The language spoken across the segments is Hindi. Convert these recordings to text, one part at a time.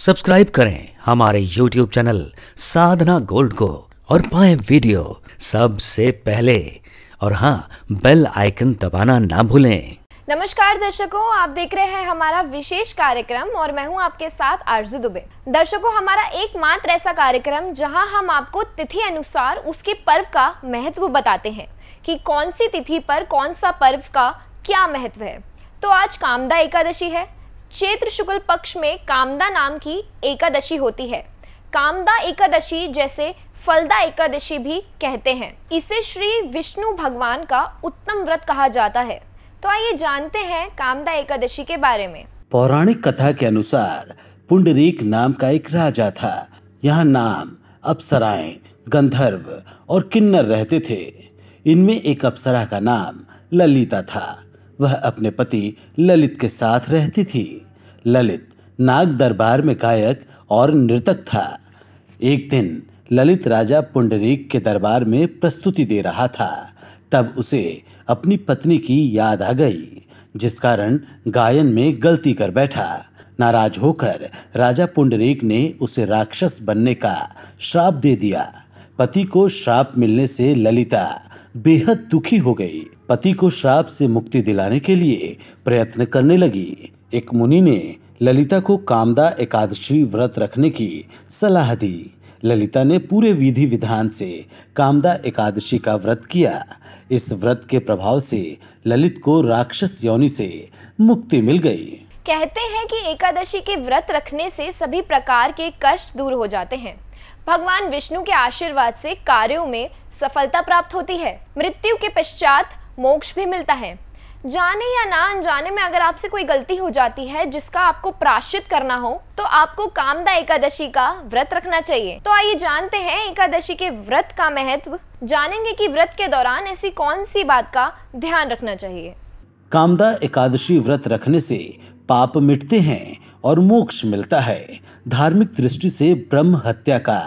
सब्सक्राइब करें हमारे यूट्यूब चैनल साधना गोल्ड को और पाए वीडियो सबसे पहले और हाँ बेल आइकन दबाना ना भूलें नमस्कार दर्शकों आप देख रहे हैं हमारा विशेष कार्यक्रम और मैं हूं आपके साथ आरजू दुबे दर्शकों हमारा एकमात्र ऐसा कार्यक्रम जहां हम आपको तिथि अनुसार उसके पर्व का महत्व बताते हैं कि कौन सी तिथि पर कौन सा पर्व का क्या महत्व है तो आज कामदा एकादशी है चैत्र शुक्ल पक्ष में कामदा नाम की एकादशी होती है कामदा एकादशी जैसे फलदा एकादशी भी कहते हैं इसे श्री विष्णु भगवान का उत्तम व्रत कहा जाता है तो आइए जानते हैं कामदा एकादशी के बारे में पौराणिक कथा के अनुसार पुंडरीक नाम का एक राजा था यहाँ नाम अप्सराए गंधर्व और किन्नर रहते थे इनमें एक अप्सरा का नाम ललिता था वह अपने पति ललित के साथ रहती थी ललित नाग दरबार में गायक और नृतक था एक दिन ललित राजा पुंडरीक के दरबार में प्रस्तुति दे रहा था तब उसे अपनी पत्नी की याद आ गई जिस कारण गायन में गलती कर बैठा नाराज होकर राजा पुंडरीक ने उसे राक्षस बनने का श्राप दे दिया पति को श्राप मिलने से ललिता बेहद दुखी हो गई पति को श्राप से मुक्ति दिलाने के लिए प्रयत्न करने लगी एक मुनि ने ललिता को कामदा एकादशी व्रत रखने की सलाह दी ललिता ने पूरे विधि विधान से कामदा एकादशी का व्रत किया इस व्रत के प्रभाव से ललित को राक्षस योनि से मुक्ति मिल गई कहते हैं कि एकादशी के व्रत रखने से सभी प्रकार के कष्ट दूर हो जाते हैं भगवान विष्णु के आशीर्वाद से कार्यों में सफलता प्राप्त होती है मृत्यु के पश्चात मोक्ष भी मिलता है जाने या ना अनजाने में अगर आपसे कोई गलती हो जाती है जिसका आपको प्राश्चित करना हो तो आपको कामदा एकादशी का व्रत रखना चाहिए तो आइए जानते हैं एकादशी के व्रत का महत्व जानेंगे कि व्रत के दौरान ऐसी कौन सी बात का ध्यान रखना चाहिए कामदा एकादशी व्रत रखने से पाप मिटते हैं और मोक्ष मिलता है धार्मिक दृष्टि से ब्रह्म हत्या का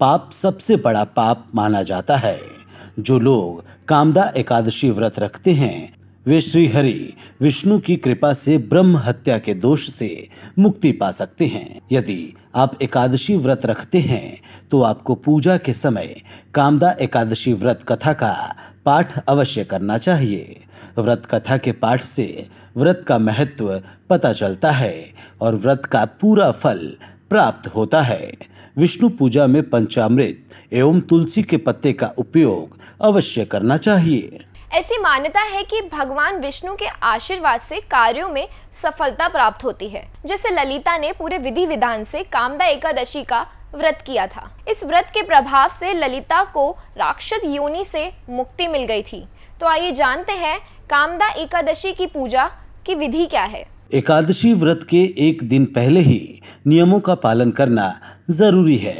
पाप सबसे बड़ा पाप माना जाता है जो लोग कामदा एकादशी व्रत रखते हैं वे श्रीहरि विष्णु की कृपा से ब्रह्म हत्या के दोष से मुक्ति पा सकते हैं यदि आप एकादशी व्रत रखते हैं तो आपको पूजा के समय कामदा एकादशी व्रत कथा का पाठ अवश्य करना चाहिए व्रत कथा के पाठ से व्रत का महत्व पता चलता है और व्रत का पूरा फल प्राप्त होता है विष्णु पूजा में पंचामृत एवं तुलसी के पत्ते का उपयोग अवश्य करना चाहिए ऐसी मान्यता है कि भगवान विष्णु के आशीर्वाद से कार्यों में सफलता प्राप्त होती है जैसे ललिता ने पूरे विधि विधान से कामदा एकादशी का व्रत किया था इस व्रत के प्रभाव से ललिता को राक्षस योनि से मुक्ति मिल गई थी तो आइए जानते हैं कामदा एकादशी की पूजा की विधि क्या है एकादशी व्रत के एक दिन पहले ही नियमों का पालन करना जरूरी है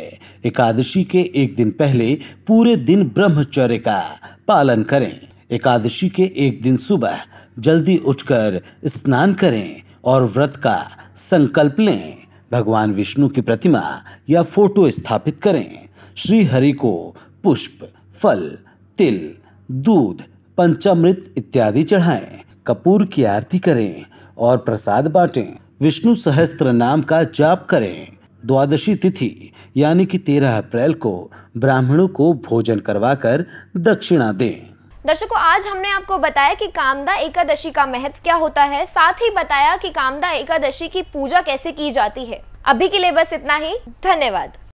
एकादशी के एक दिन पहले पूरे दिन ब्रह्मचर्य का पालन करें एकादशी के एक दिन सुबह जल्दी उठकर स्नान करें और व्रत का संकल्प लें भगवान विष्णु की प्रतिमा या फोटो स्थापित करें श्री हरि को पुष्प फल तिल दूध पंचामृत इत्यादि चढ़ाएं कपूर की आरती करें और प्रसाद बांटें विष्णु सहस्त्र नाम का जाप करें द्वादशी तिथि यानी कि तेरह अप्रैल को ब्राह्मणों को भोजन करवाकर दक्षिणा दें दर्शकों आज हमने आपको बताया कि कामदा एकादशी का महत्व क्या होता है साथ ही बताया कि कामदा एकादशी की पूजा कैसे की जाती है अभी के लिए बस इतना ही धन्यवाद